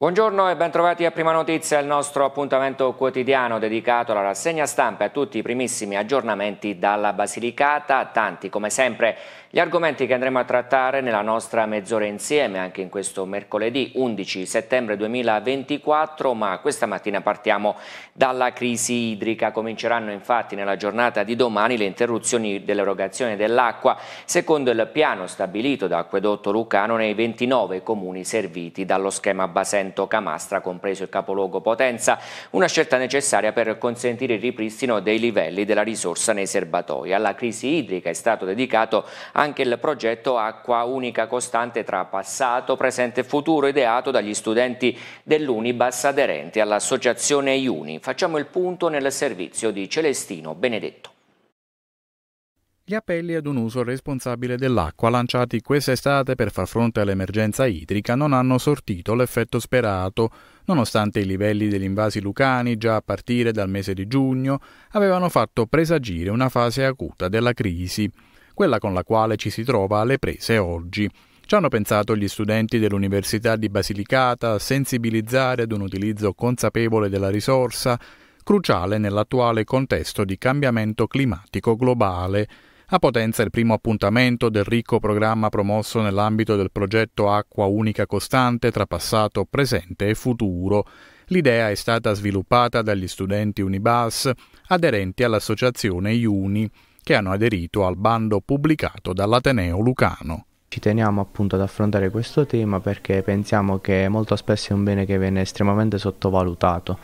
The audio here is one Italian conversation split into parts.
Buongiorno e bentrovati a Prima Notizia, il nostro appuntamento quotidiano dedicato alla rassegna stampa e a tutti i primissimi aggiornamenti dalla Basilicata. Tanti, come sempre, gli argomenti che andremo a trattare nella nostra mezz'ora insieme anche in questo mercoledì 11 settembre 2024, ma questa mattina partiamo dalla crisi idrica. Cominceranno infatti nella giornata di domani le interruzioni dell'erogazione dell'acqua secondo il piano stabilito da Acquedotto Lucano nei 29 comuni serviti dallo schema Basento-Camastra, compreso il capoluogo Potenza, una scelta necessaria per consentire il ripristino dei livelli della risorsa nei serbatoi. Alla crisi idrica è stato dedicato anche il progetto Acqua Unica Costante tra passato, presente e futuro ideato dagli studenti dell'Unibas aderenti all'associazione Iuni. Facciamo il punto nel servizio di Celestino Benedetto gli appelli ad un uso responsabile dell'acqua lanciati quest'estate per far fronte all'emergenza idrica non hanno sortito l'effetto sperato, nonostante i livelli degli invasi lucani già a partire dal mese di giugno avevano fatto presagire una fase acuta della crisi quella con la quale ci si trova alle prese oggi. Ci hanno pensato gli studenti dell'Università di Basilicata a sensibilizzare ad un utilizzo consapevole della risorsa, cruciale nell'attuale contesto di cambiamento climatico globale. A Potenza il primo appuntamento del ricco programma promosso nell'ambito del progetto Acqua Unica Costante tra passato, presente e futuro. L'idea è stata sviluppata dagli studenti Unibas aderenti all'associazione Iuni che hanno aderito al bando pubblicato dall'Ateneo Lucano. Ci teniamo appunto ad affrontare questo tema perché pensiamo che molto spesso è un bene che viene estremamente sottovalutato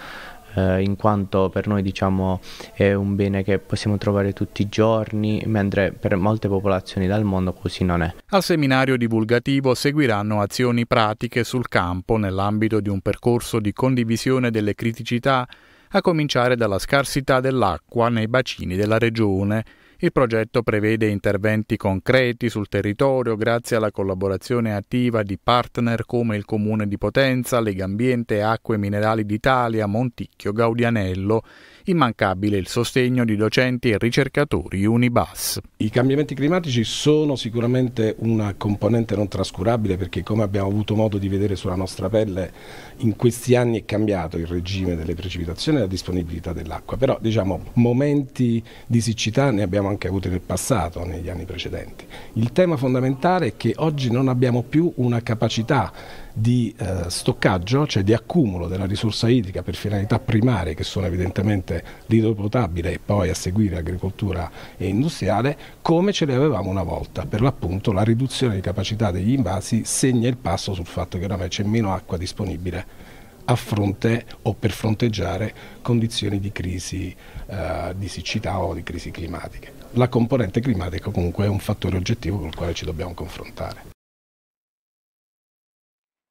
eh, in quanto per noi diciamo, è un bene che possiamo trovare tutti i giorni, mentre per molte popolazioni del mondo così non è. Al seminario divulgativo seguiranno azioni pratiche sul campo nell'ambito di un percorso di condivisione delle criticità, a cominciare dalla scarsità dell'acqua nei bacini della regione il progetto prevede interventi concreti sul territorio grazie alla collaborazione attiva di partner come il Comune di Potenza, Legambiente, Acque Minerali d'Italia, Monticchio, Gaudianello immancabile il sostegno di docenti e ricercatori Unibas. I cambiamenti climatici sono sicuramente una componente non trascurabile perché come abbiamo avuto modo di vedere sulla nostra pelle in questi anni è cambiato il regime delle precipitazioni e la disponibilità dell'acqua, però diciamo momenti di siccità ne abbiamo anche avuti nel passato, negli anni precedenti. Il tema fondamentale è che oggi non abbiamo più una capacità di eh, stoccaggio, cioè di accumulo della risorsa idrica per finalità primarie che sono evidentemente l'idro potabile e poi a seguire agricoltura e industriale, come ce le avevamo una volta. Per l'appunto la riduzione di capacità degli invasi segna il passo sul fatto che oramai c'è meno acqua disponibile a fronte o per fronteggiare condizioni di crisi eh, di siccità o di crisi climatiche. La componente climatica comunque è un fattore oggettivo con il quale ci dobbiamo confrontare.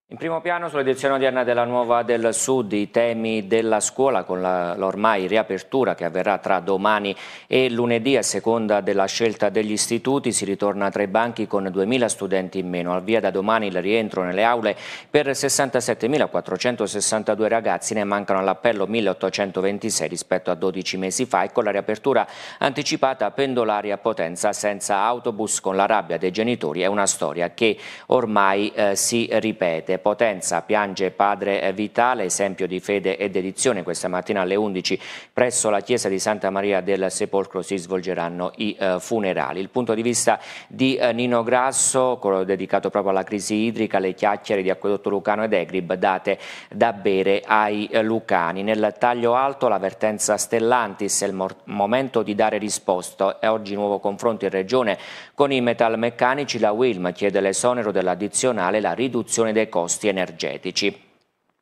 In primo piano sull'edizione odierna della Nuova del Sud i temi della scuola con la, l'ormai riapertura che avverrà tra domani e lunedì a seconda della scelta degli istituti si ritorna tra i banchi con 2.000 studenti in meno. Al via da domani il rientro nelle aule per 67.462 ragazzi ne mancano all'appello 1.826 rispetto a 12 mesi fa e con la riapertura anticipata pendolari a Potenza senza autobus con la rabbia dei genitori è una storia che ormai eh, si ripete. Fede Potenza piange padre Vitale, esempio di fede e dedizione. Questa mattina alle 11 presso la chiesa di Santa Maria del Sepolcro si svolgeranno i eh, funerali. Il punto di vista di eh, Nino Grasso, dedicato proprio alla crisi idrica, le chiacchiere di Acquedotto Lucano ed Egrib date da bere ai eh, lucani. Nel taglio alto l'avvertenza Stellantis è il momento di dare risposta. È oggi nuovo confronto in regione con i metalmeccanici. La Wilm chiede l'esonero dell'addizionale e la riduzione dei costi costi energetici.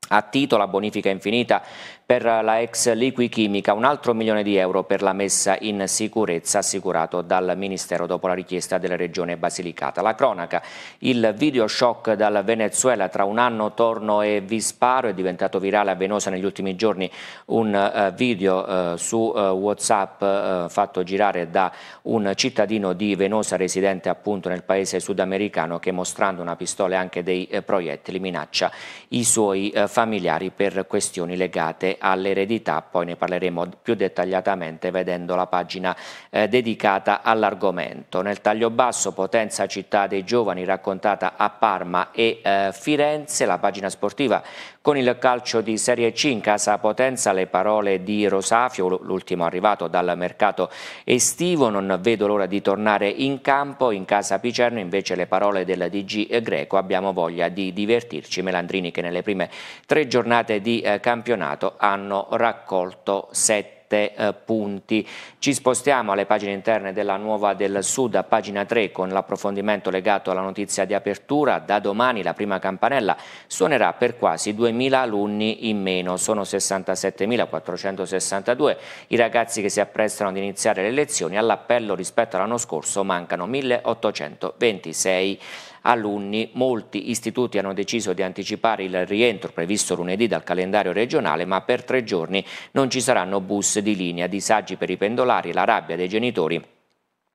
A Tito la bonifica infinita per la ex Liquichimica, un altro milione di euro per la messa in sicurezza assicurato dal Ministero dopo la richiesta della Regione Basilicata. La cronaca, il video shock dal Venezuela tra un anno torno e vi sparo è diventato virale a Venosa negli ultimi giorni un eh, video eh, su eh, Whatsapp fatto girare da un cittadino di Venosa residente appunto nel paese sudamericano che mostrando una pistola e anche dei proiettili minaccia i suoi eh, familiari per questioni legate all'eredità, poi ne parleremo più dettagliatamente vedendo la pagina eh, dedicata all'argomento. Nel taglio basso potenza città dei giovani raccontata a Parma e eh, Firenze, la pagina sportiva con il calcio di Serie C in casa Potenza le parole di Rosafio, l'ultimo arrivato dal mercato estivo, non vedo l'ora di tornare in campo, in casa Picerno invece le parole della DG Greco, abbiamo voglia di divertirci, Melandrini che nelle prime tre giornate di eh, campionato hanno raccolto sette 7 eh, punti. Ci spostiamo alle pagine interne della Nuova del Sud, a pagina 3, con l'approfondimento legato alla notizia di apertura. Da domani la prima campanella suonerà per quasi 2.000 alunni in meno. Sono 67.462 i ragazzi che si apprestano ad iniziare le lezioni. All'appello rispetto all'anno scorso mancano 1.826 alunni, molti istituti hanno deciso di anticipare il rientro previsto lunedì dal calendario regionale, ma per tre giorni non ci saranno bus di linea, disagi per i pendolari, la rabbia dei genitori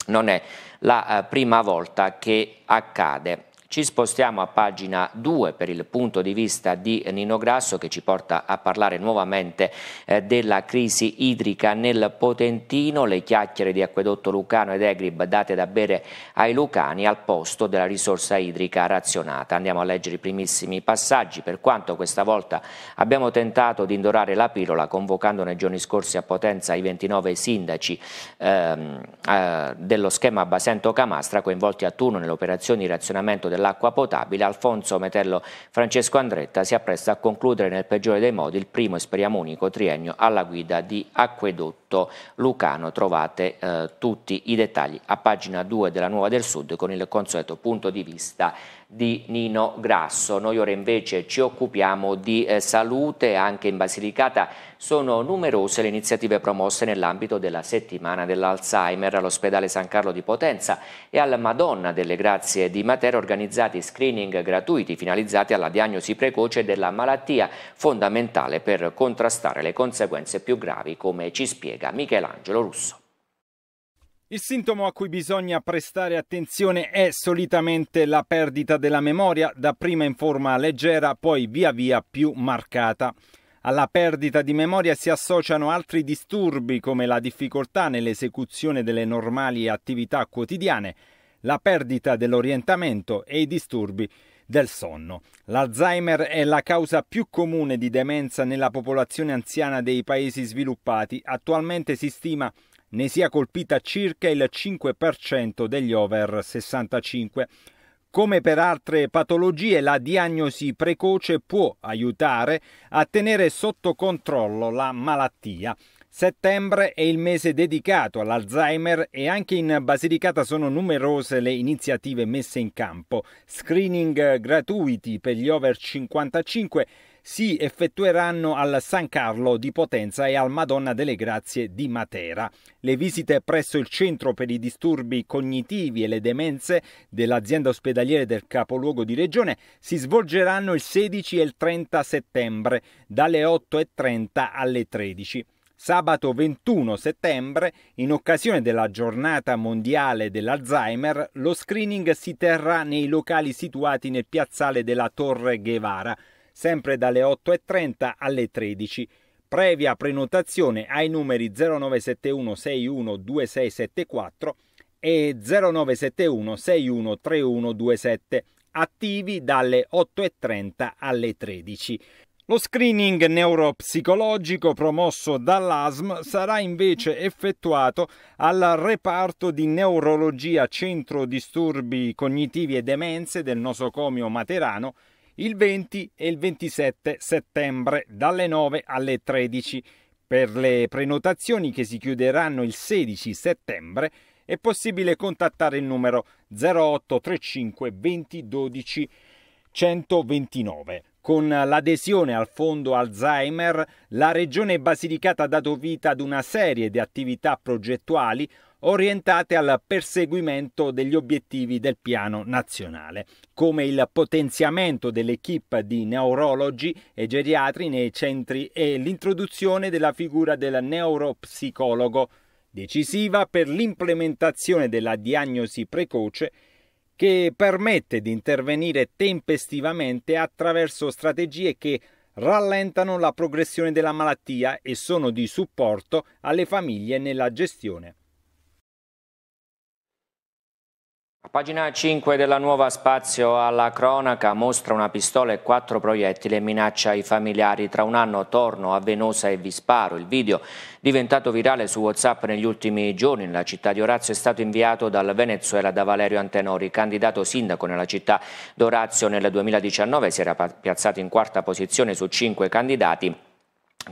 non è la eh, prima volta che accade. Ci spostiamo a pagina 2 per il punto di vista di Nino Grasso che ci porta a parlare nuovamente eh, della crisi idrica nel Potentino, le chiacchiere di Acquedotto Lucano ed Egrib date da bere ai lucani al posto della risorsa idrica razionata. Andiamo a leggere i primissimi passaggi per quanto questa volta abbiamo tentato di indorare la pirola convocando nei giorni scorsi a Potenza i 29 sindaci ehm, eh, dello schema Basento Camastra coinvolti a turno nelle operazioni di razionamento del dell'acqua potabile Alfonso Metello Francesco Andretta si appresta a concludere nel peggiore dei modi il primo e speriamo unico triennio alla guida di Acquedotto Lucano. Trovate eh, tutti i dettagli a pagina 2 della Nuova del Sud con il consueto punto di vista di Nino Grasso. Noi ora invece ci occupiamo di eh, salute anche in Basilicata. Sono numerose le iniziative promosse nell'ambito della settimana dell'Alzheimer all'ospedale San Carlo di Potenza e alla Madonna delle Grazie di Matera organizzati screening gratuiti finalizzati alla diagnosi precoce della malattia fondamentale per contrastare le conseguenze più gravi come ci spiega Michelangelo Russo. Il sintomo a cui bisogna prestare attenzione è solitamente la perdita della memoria, dapprima in forma leggera, poi via via più marcata. Alla perdita di memoria si associano altri disturbi come la difficoltà nell'esecuzione delle normali attività quotidiane, la perdita dell'orientamento e i disturbi del sonno. L'Alzheimer è la causa più comune di demenza nella popolazione anziana dei paesi sviluppati. Attualmente si stima che ne sia colpita circa il 5% degli over 65. Come per altre patologie, la diagnosi precoce può aiutare a tenere sotto controllo la malattia. Settembre è il mese dedicato all'Alzheimer e anche in Basilicata sono numerose le iniziative messe in campo. Screening gratuiti per gli over 55 si effettueranno al San Carlo di Potenza e al Madonna delle Grazie di Matera. Le visite presso il Centro per i disturbi cognitivi e le demenze dell'azienda ospedaliere del capoluogo di regione si svolgeranno il 16 e il 30 settembre dalle 8.30 alle 13 sabato 21 settembre, in occasione della giornata mondiale dell'Alzheimer, lo screening si terrà nei locali situati nel piazzale della Torre Guevara, sempre dalle 8.30 alle 13. Previa prenotazione ai numeri 0971 61 2674 e 0971 61 3127, attivi dalle 8.30 alle 13. Lo screening neuropsicologico promosso dall'ASM sarà invece effettuato al reparto di neurologia centro disturbi cognitivi e demenze del nosocomio materano il 20 e il 27 settembre dalle 9 alle 13. Per le prenotazioni che si chiuderanno il 16 settembre è possibile contattare il numero 0835 2012 129. Con l'adesione al fondo Alzheimer, la Regione Basilicata ha dato vita ad una serie di attività progettuali orientate al perseguimento degli obiettivi del piano nazionale, come il potenziamento dell'equipe di neurologi e geriatri nei centri e l'introduzione della figura del neuropsicologo, decisiva per l'implementazione della diagnosi precoce che permette di intervenire tempestivamente attraverso strategie che rallentano la progressione della malattia e sono di supporto alle famiglie nella gestione Pagina 5 della nuova Spazio alla cronaca mostra una pistola e quattro proiettili e minaccia i familiari. Tra un anno torno a Venosa e vi sparo. Il video diventato virale su Whatsapp negli ultimi giorni nella città di Orazio è stato inviato dal Venezuela da Valerio Antenori, candidato sindaco nella città d'Orazio nel 2019. Si era piazzato in quarta posizione su cinque candidati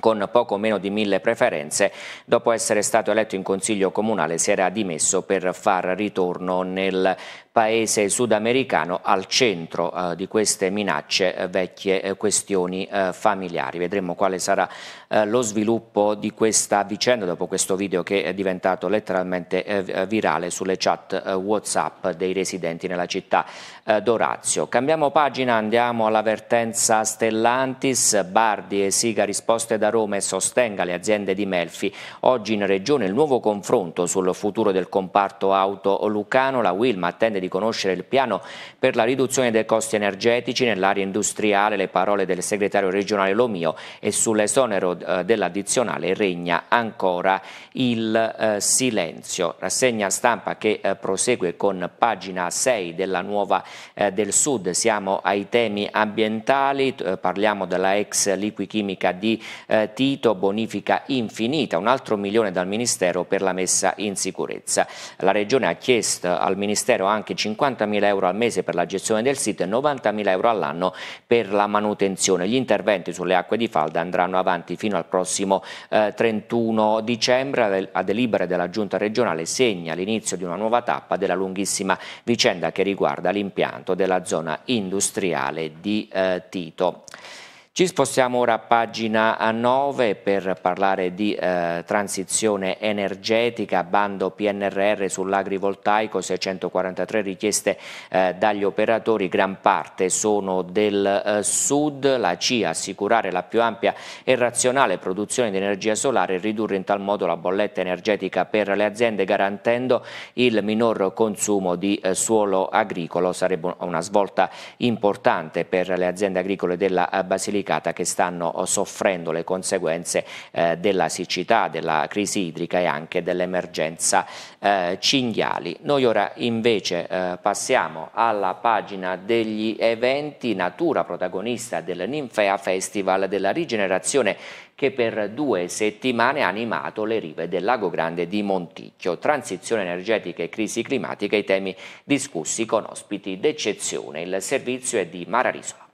con poco meno di mille preferenze. Dopo essere stato eletto in consiglio comunale si era dimesso per far ritorno nel paese sudamericano al centro eh, di queste minacce eh, vecchie eh, questioni eh, familiari. Vedremo quale sarà eh, lo sviluppo di questa vicenda dopo questo video che è diventato letteralmente eh, virale sulle chat WhatsApp dei residenti nella città eh, Dorazio. Cambiamo pagina, andiamo all'avvertenza Stellantis, Bardi e Siga risposte da Roma e sostenga le aziende di Melfi. Oggi in Regione il nuovo confronto sul futuro del comparto auto lucano. La Wilma attende di conoscere il piano per la riduzione dei costi energetici nell'area industriale, le parole del segretario regionale Lomio e sull'esonero eh, dell'addizionale regna ancora il eh, silenzio. Rassegna stampa che eh, prosegue con pagina 6 della nuova eh, del Sud, siamo ai temi ambientali, eh, parliamo della ex liquichimica di eh, Tito, bonifica infinita, un altro milione dal Ministero per la messa in sicurezza. La Regione ha chiesto al Ministero anche 50.000 euro al mese per la gestione del sito e 90.000 euro all'anno per la manutenzione. Gli interventi sulle acque di falda andranno avanti fino al prossimo 31 eh, dicembre. A delibere della Giunta regionale segna l'inizio di una nuova tappa della lunghissima vicenda che riguarda l'impianto impianto della zona industriale di eh, Tito. Ci spostiamo ora a pagina 9 per parlare di eh, transizione energetica, bando PNRR sull'agrivoltaico, 643 richieste eh, dagli operatori, gran parte sono del eh, sud, la CIA assicurare la più ampia e razionale produzione di energia solare e ridurre in tal modo la bolletta energetica per le aziende garantendo il minor consumo di eh, suolo agricolo, sarebbe una svolta importante per le aziende agricole della eh, Basilica complicata che stanno eh, soffrendo le conseguenze eh, della siccità, della crisi idrica e anche dell'emergenza eh, cinghiali. Noi ora invece eh, passiamo alla pagina degli eventi Natura protagonista del Ninfea Festival della rigenerazione che per due settimane ha animato le rive del Lago Grande di Monticchio. Transizione energetica e crisi climatica, i temi discussi con ospiti d'eccezione. Il servizio è di Mara Risola.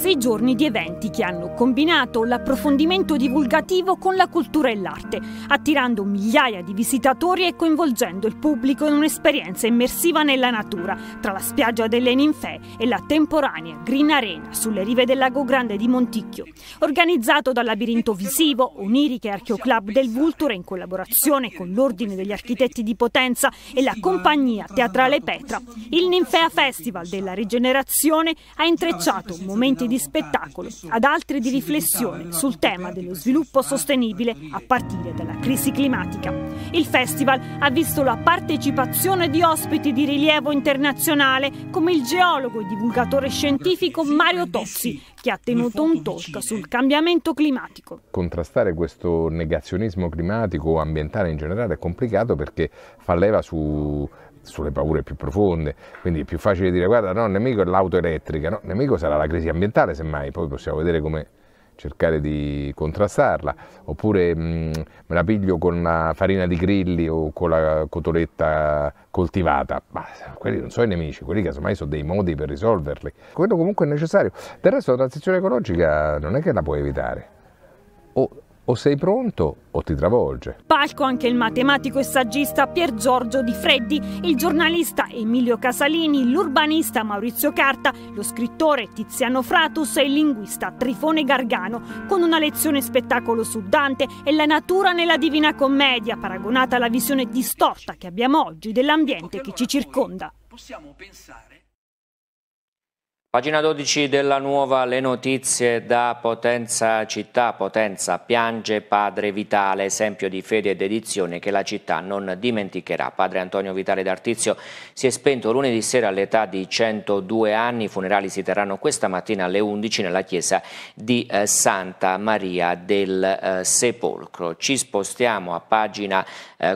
Sei giorni di eventi che hanno combinato l'approfondimento divulgativo con la cultura e l'arte, attirando migliaia di visitatori e coinvolgendo il pubblico in un'esperienza immersiva nella natura, tra la spiaggia delle ninfe e la temporanea Green Arena sulle rive del Lago Grande di Monticchio. Organizzato dal labirinto visivo, Oniriche Archeoclub del Vulture in collaborazione con l'Ordine degli Architetti di Potenza e la compagnia teatrale Petra, il Ninfea Festival della Rigenerazione ha intrecciato momenti di spettacolo, ad altri di riflessione sul tema dello sviluppo sostenibile a partire dalla crisi climatica. Il festival ha visto la partecipazione di ospiti di rilievo internazionale come il geologo e divulgatore scientifico Mario Tozzi, che ha tenuto un talk sul cambiamento climatico. Contrastare questo negazionismo climatico o ambientale in generale è complicato perché fa leva su sulle paure più profonde, quindi è più facile dire guarda no, il nemico è l'auto elettrica, no, il nemico sarà la crisi ambientale semmai, poi possiamo vedere come cercare di contrastarla, oppure mh, me la piglio con la farina di grilli o con la cotoletta coltivata, ma quelli non sono i nemici, quelli casomai sono dei modi per risolverli, quello comunque è necessario, del resto la transizione ecologica non è che la puoi evitare, o o sei pronto o ti travolge. Palco anche il matematico e saggista Pier Giorgio Di Freddi, il giornalista Emilio Casalini, l'urbanista Maurizio Carta, lo scrittore Tiziano Fratus e il linguista Trifone Gargano, con una lezione spettacolo su Dante e la natura nella Divina Commedia, paragonata alla visione distorta che abbiamo oggi dell'ambiente che ci circonda. Possiamo pensare Pagina 12 della nuova Le notizie da Potenza Città. Potenza piange padre Vitale, esempio di fede e dedizione che la città non dimenticherà. Padre Antonio Vitale d'Artizio si è spento lunedì sera all'età di 102 anni. I funerali si terranno questa mattina alle 11 nella chiesa di eh, Santa Maria del eh, Sepolcro. Ci spostiamo a pagina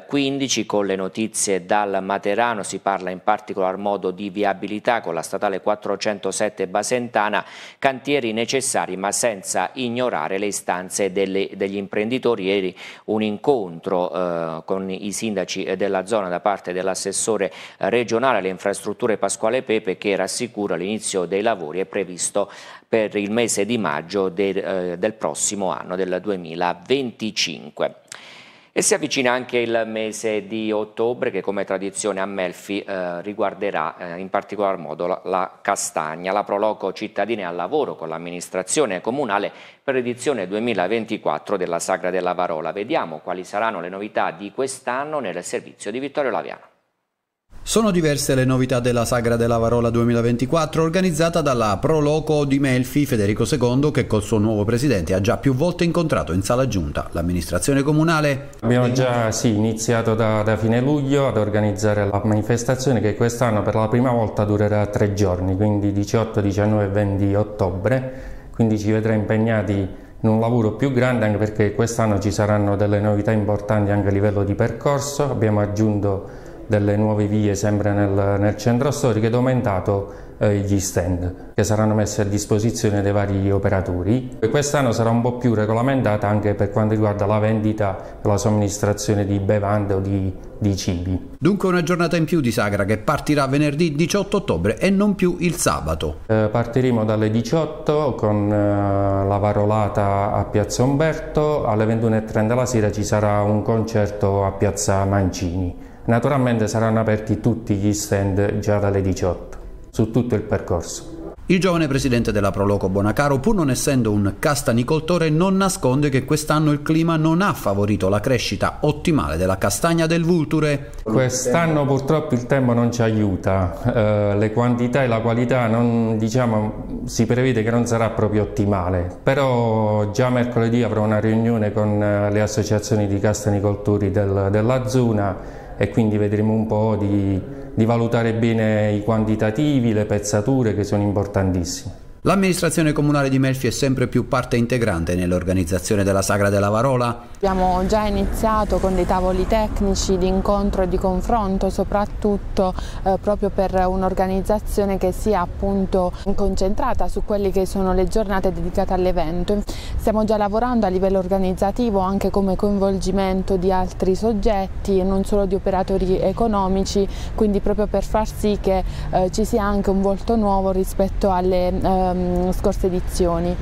15 eh, con le notizie dal Materano. Si parla in particolar modo di viabilità con la statale 406 7 Basentana, cantieri necessari ma senza ignorare le istanze delle, degli imprenditori. Ieri un incontro eh, con i sindaci della zona da parte dell'assessore regionale alle infrastrutture Pasquale Pepe che rassicura l'inizio dei lavori è previsto per il mese di maggio de, eh, del prossimo anno, del 2025. E si avvicina anche il mese di ottobre che come tradizione a Melfi eh, riguarderà eh, in particolar modo la, la, castagna, la Proloco cittadina al lavoro con l'amministrazione comunale per l'edizione 2024 della Sagra della Varola. Vediamo quali saranno le novità di quest'anno nel servizio di Vittorio Laviano. Sono diverse le novità della Sagra della Varola 2024 organizzata dalla Proloco di Melfi Federico II che col suo nuovo presidente ha già più volte incontrato in sala giunta l'amministrazione comunale. Abbiamo già sì, iniziato da, da, fine luglio ad organizzare la manifestazione che quest'anno per la prima volta durerà tre giorni, quindi 18, 19 e 20 ottobre, quindi ci vedrà impegnati in un lavoro più grande anche perché quest'anno ci saranno delle novità importanti anche a livello di percorso, abbiamo aggiunto delle nuove vie sempre nel, nel centro storico ed aumentato eh, gli stand che saranno messi a disposizione dei vari operatori. Quest'anno sarà un po' più regolamentata anche per quanto riguarda la vendita e la somministrazione di bevande o di, di cibi. Dunque una giornata in più di Sagra che partirà venerdì 18 ottobre e non più il sabato. Eh, partiremo dalle 18 con eh, la varolata a Piazza Umberto, alle 21.30 la sera ci sarà un concerto a Piazza Mancini. Naturalmente saranno aperti tutti gli stand già dalle 18 su tutto il percorso. Il giovane presidente della Proloco Bonacaro, pur non essendo un castanicoltore, non nasconde che quest'anno il clima non ha favorito la crescita ottimale della castagna del Vulture. Quest'anno purtroppo il tempo non ci aiuta, eh, le quantità e la qualità non, diciamo, si prevede che non sarà proprio ottimale, però già mercoledì avrò una riunione con eh, le associazioni di castanicoltori del, della zona e quindi vedremo un po' di, di valutare bene i quantitativi, le pezzature che sono importantissime. L'amministrazione comunale di Melfi è sempre più parte integrante nell'organizzazione della Sagra della Varola. Abbiamo già iniziato con dei tavoli tecnici di incontro e di confronto, soprattutto eh, proprio per un'organizzazione che sia appunto concentrata su quelle che sono le giornate dedicate all'evento. Stiamo già lavorando a livello organizzativo anche come coinvolgimento di altri soggetti e non solo di operatori economici, quindi proprio per far sì che eh, ci sia anche un volto nuovo rispetto alle eh, Ehm, scorse edizioni.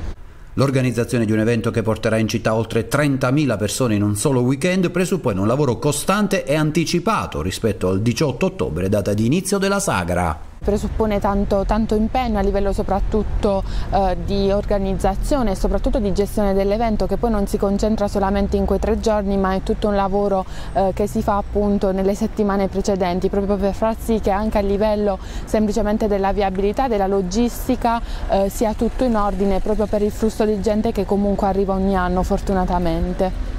L'organizzazione di un evento che porterà in città oltre 30.000 persone in un solo weekend presuppone un lavoro costante e anticipato rispetto al 18 ottobre, data di inizio della sagra. Presuppone tanto, tanto impegno a livello soprattutto eh, di organizzazione e soprattutto di gestione dell'evento che poi non si concentra solamente in quei tre giorni ma è tutto un lavoro eh, che si fa appunto nelle settimane precedenti proprio per far sì che anche a livello semplicemente della viabilità, della logistica eh, sia tutto in ordine proprio per il flusso di gente che comunque arriva ogni anno fortunatamente.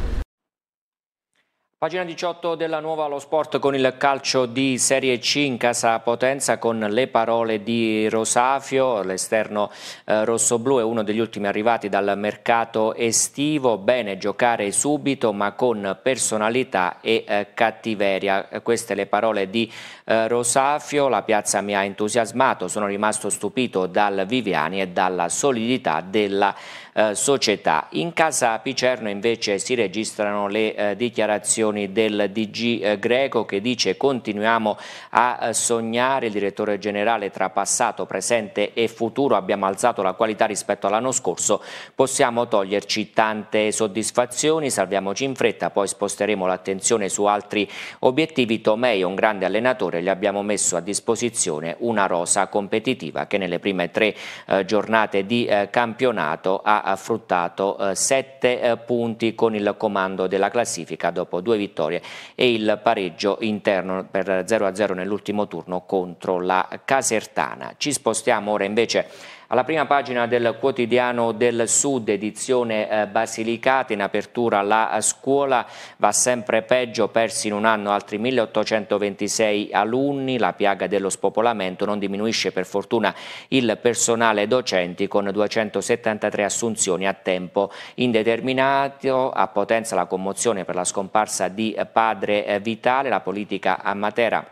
Pagina 18 della nuova Lo sport con il calcio di Serie C in casa Potenza con le parole di Rosafio, l'esterno eh, rossoblu è uno degli ultimi arrivati dal mercato estivo, bene giocare subito ma con personalità e eh, cattiveria. Queste le parole di eh, Rosafio, la piazza mi ha entusiasmato, sono rimasto stupito dal Viviani e dalla solidità della eh, società. In casa Picerno invece si registrano le eh, dichiarazioni del DG eh, Greco che dice continuiamo a eh, sognare, il direttore generale tra passato, presente e futuro abbiamo alzato la qualità rispetto all'anno scorso, possiamo toglierci tante soddisfazioni, salviamoci in fretta, poi sposteremo l'attenzione su altri obiettivi. Tomei è un grande allenatore, gli abbiamo messo a disposizione una rosa competitiva che nelle prime tre eh, giornate di eh, campionato ha ha fruttato 7 eh, eh, punti con il comando della classifica dopo due vittorie e il pareggio interno per 0-0 nell'ultimo turno contro la Casertana. Ci spostiamo ora invece alla prima pagina del quotidiano del Sud, edizione eh, Basilicata, in apertura la scuola va sempre peggio, persi in un anno altri 1826 alunni, la piaga dello spopolamento non diminuisce per fortuna il personale docenti con 273 assunzioni a tempo indeterminato, a potenza la commozione per la scomparsa di eh, padre eh, Vitale, la politica a Matera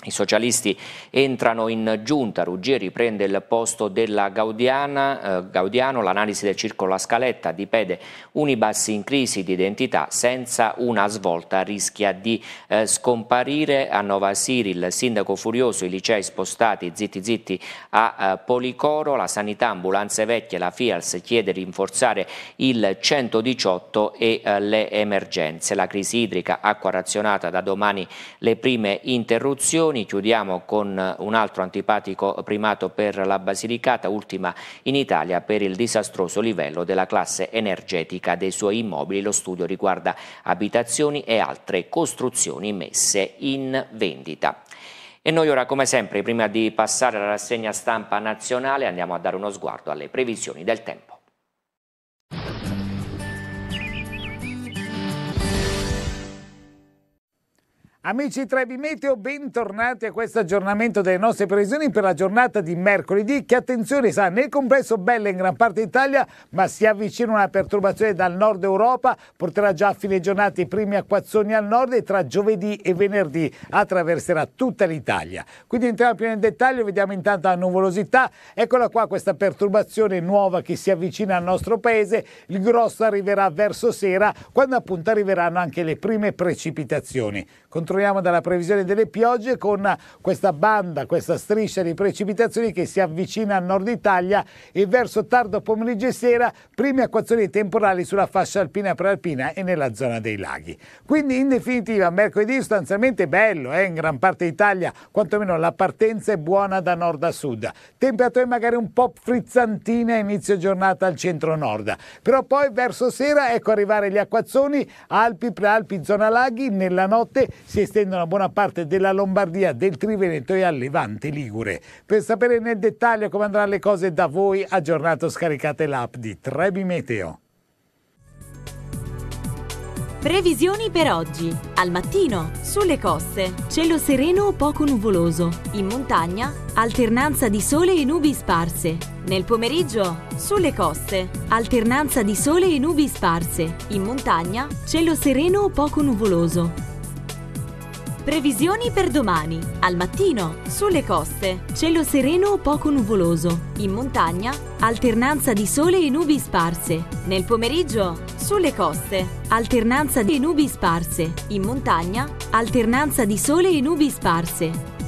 i socialisti entrano in giunta, Ruggeri prende il posto della Gaudiana, eh, Gaudiano, l'analisi del circolo a Scaletta di Pede Unibassi in crisi di identità senza una svolta rischia di eh, scomparire a Nova Siri, il sindaco furioso, i licei spostati zitti zitti a eh, Policoro, la sanità, ambulanze vecchie, la FIALS chiede di rinforzare il 118 e eh, le emergenze, la crisi idrica, acqua razionata da domani le prime interruzioni, Tortoni, chiudiamo con eh, un altro antipatico primato per la Basilicata, ultima in Italia per il disastroso livello della classe energetica dei suoi immobili. Lo studio riguarda abitazioni e altre costruzioni messe in vendita. E noi ora, come sempre, prima di passare alla rassegna stampa nazionale, andiamo a dare uno sguardo alle previsioni del tempo. Amici Trebi Meteo, bentornati a questo aggiornamento delle nostre previsioni per la giornata di mercoledì che attenzione sa nel complesso bella in gran parte d'Italia ma si avvicina una perturbazione dal nord Europa, porterà già a fine giornata i primi acquazzoni al nord e tra giovedì e venerdì attraverserà tutta l'Italia. Quindi entriamo più nel dettaglio, vediamo intanto la nuvolosità, eccola qua questa perturbazione nuova che si avvicina al nostro paese, il grosso arriverà verso sera quando appunto arriveranno anche le prime precipitazioni. Con ricontroviamo dalla previsione delle piogge con questa banda, questa striscia di precipitazioni che si avvicina a nord Italia e verso tardo pomeriggio e sera prime acquazzoni temporali sulla fascia alpina prealpina e nella zona dei laghi. Quindi in definitiva mercoledì sostanzialmente bello eh, in gran parte d'Italia, quantomeno la partenza è buona da nord a sud. Temperature magari un po' frizzantine a inizio giornata al centro-nord, però poi verso sera ecco arrivare gli acquazzoni, Alpi, Prealpi, zona laghi, nella notte si si estendono a buona parte della Lombardia, del Triveneto e al Levante Ligure. Per sapere nel dettaglio come andranno le cose da voi, aggiornato scaricate l'app di Trebi Meteo. Previsioni per oggi. Al mattino, sulle coste, cielo sereno o poco nuvoloso. In montagna, alternanza di sole e nubi sparse. Nel pomeriggio, sulle coste, alternanza di sole e nubi sparse. In montagna, cielo sereno o poco nuvoloso. Previsioni per domani. Al mattino, sulle coste, cielo sereno o poco nuvoloso. In montagna, alternanza di sole e nubi sparse. Nel pomeriggio, sulle coste, alternanza di nubi sparse. In montagna, alternanza di sole e nubi sparse.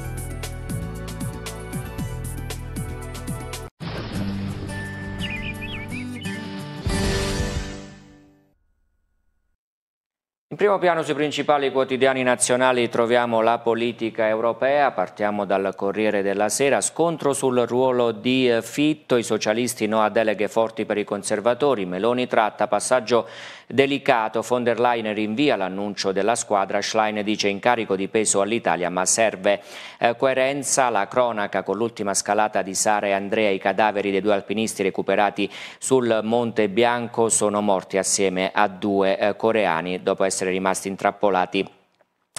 primo piano sui principali quotidiani nazionali troviamo la politica europea, partiamo dal Corriere della Sera, scontro sul ruolo di Fitto, i socialisti no a deleghe forti per i conservatori, Meloni tratta, passaggio delicato, von der Leyen rinvia l'annuncio della squadra, Schlein dice incarico di peso all'Italia ma serve eh, coerenza, la cronaca con l'ultima scalata di Sara e Andrea, i cadaveri dei due alpinisti recuperati sul Monte Bianco sono morti assieme a due eh, coreani dopo essere rimasti intrappolati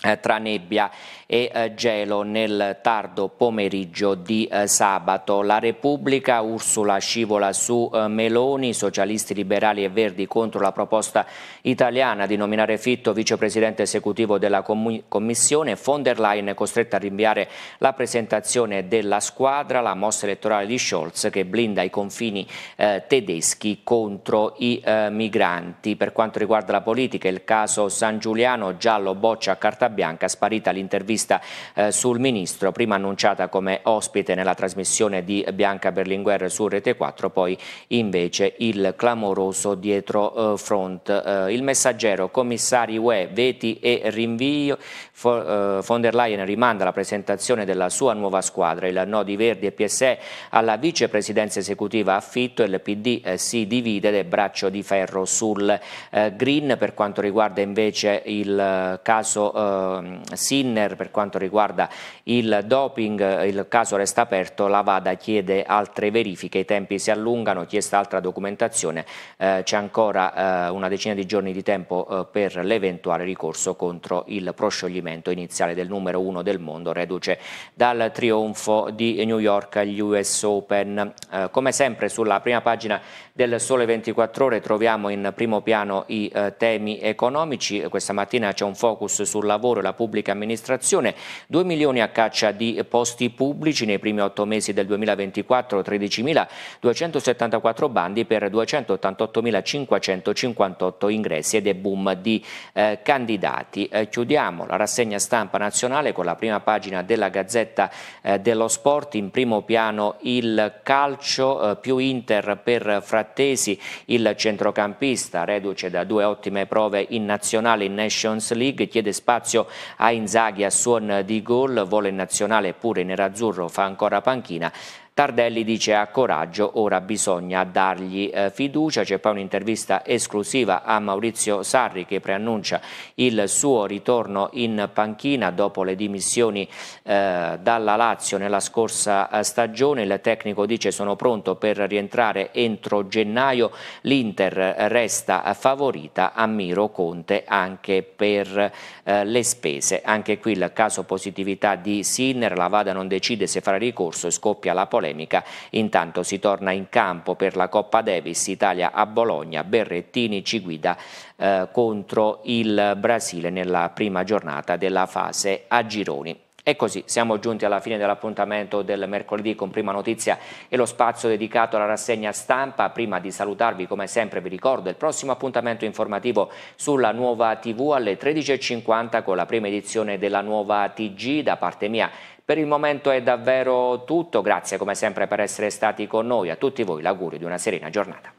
eh, tra nebbia e eh, gelo nel tardo pomeriggio di eh, sabato. La Repubblica Ursula scivola su Meloni, socialisti liberali e verdi contro la proposta italiana di nominare Fitto vicepresidente esecutivo della commissione, von der Leyen è costretta a rinviare la presentazione della squadra, la mossa elettorale di Scholz che blinda i confini tedeschi contro i migranti. Per quanto riguarda la politica, il caso San Giuliano giallo boccia a carta Bianca, sparita l'intervista eh, sul ministro, prima annunciata come ospite nella trasmissione di Bianca Berlinguer su Rete 4, poi invece il clamoroso dietro eh, front. Eh, il messaggero commissari UE, veti e rinvio, eh, von der Leyen rimanda la presentazione della sua nuova squadra, il no di Verdi e PSE alla vicepresidenza esecutiva affitto, il PD eh, si divide del braccio di ferro sul eh, Green. Per quanto riguarda invece il caso ehm, Sinner, per quanto riguarda il doping, il caso resta aperto, la Vada chiede altre verifiche, i tempi si allungano, chiesta altra documentazione, c'è ancora una decina di giorni di tempo per l'eventuale ricorso contro il proscioglimento posizionamento iniziale del numero uno del mondo, reduce dal trionfo di New York agli US Open. Eh, come sempre sulla prima pagina del Sole 24 Ore troviamo in primo piano i eh, temi economici, questa mattina c'è un focus sul lavoro e la pubblica amministrazione, 2 milioni a caccia di posti pubblici nei primi otto mesi del 2024, 13.274 bandi per 288.558 ingressi ed è boom di eh, candidati. Eh, chiudiamo la rassegna rassegna stampa nazionale con la prima pagina della Gazzetta eh, dello Sport, in primo piano il calcio eh, più Inter per Frattesi, il centrocampista reduce da due ottime prove in nazionale in Nations League, chiede spazio a Inzaghi a suon di gol, vola in nazionale pure in nerazzurro fa ancora panchina, Tardelli dice ha coraggio, ora bisogna dargli eh, fiducia. C'è poi un'intervista esclusiva a Maurizio Sarri che preannuncia il suo ritorno in panchina dopo le dimissioni eh, dalla Lazio nella scorsa eh, stagione. Il tecnico dice sono pronto per rientrare entro gennaio. L'Inter resta favorita a Miro Conte anche per eh, le spese. Anche qui il caso positività di Sinner, la Vada non decide se farà ricorso e scoppia la polizia polemica. Intanto si torna in campo per la Coppa Davis Italia a Bologna, Berrettini ci guida eh, contro il Brasile nella prima giornata della fase a gironi. E così siamo giunti alla fine dell'appuntamento del mercoledì con Prima Notizia e lo spazio dedicato alla rassegna stampa. Prima di salutarvi, come sempre, vi ricordo il prossimo appuntamento informativo sulla nuova TV alle 13.50 con la prima edizione della nuova TG. Da parte mia per il momento è davvero tutto, grazie come sempre per essere stati con noi, a tutti voi l'augurio di una serena giornata.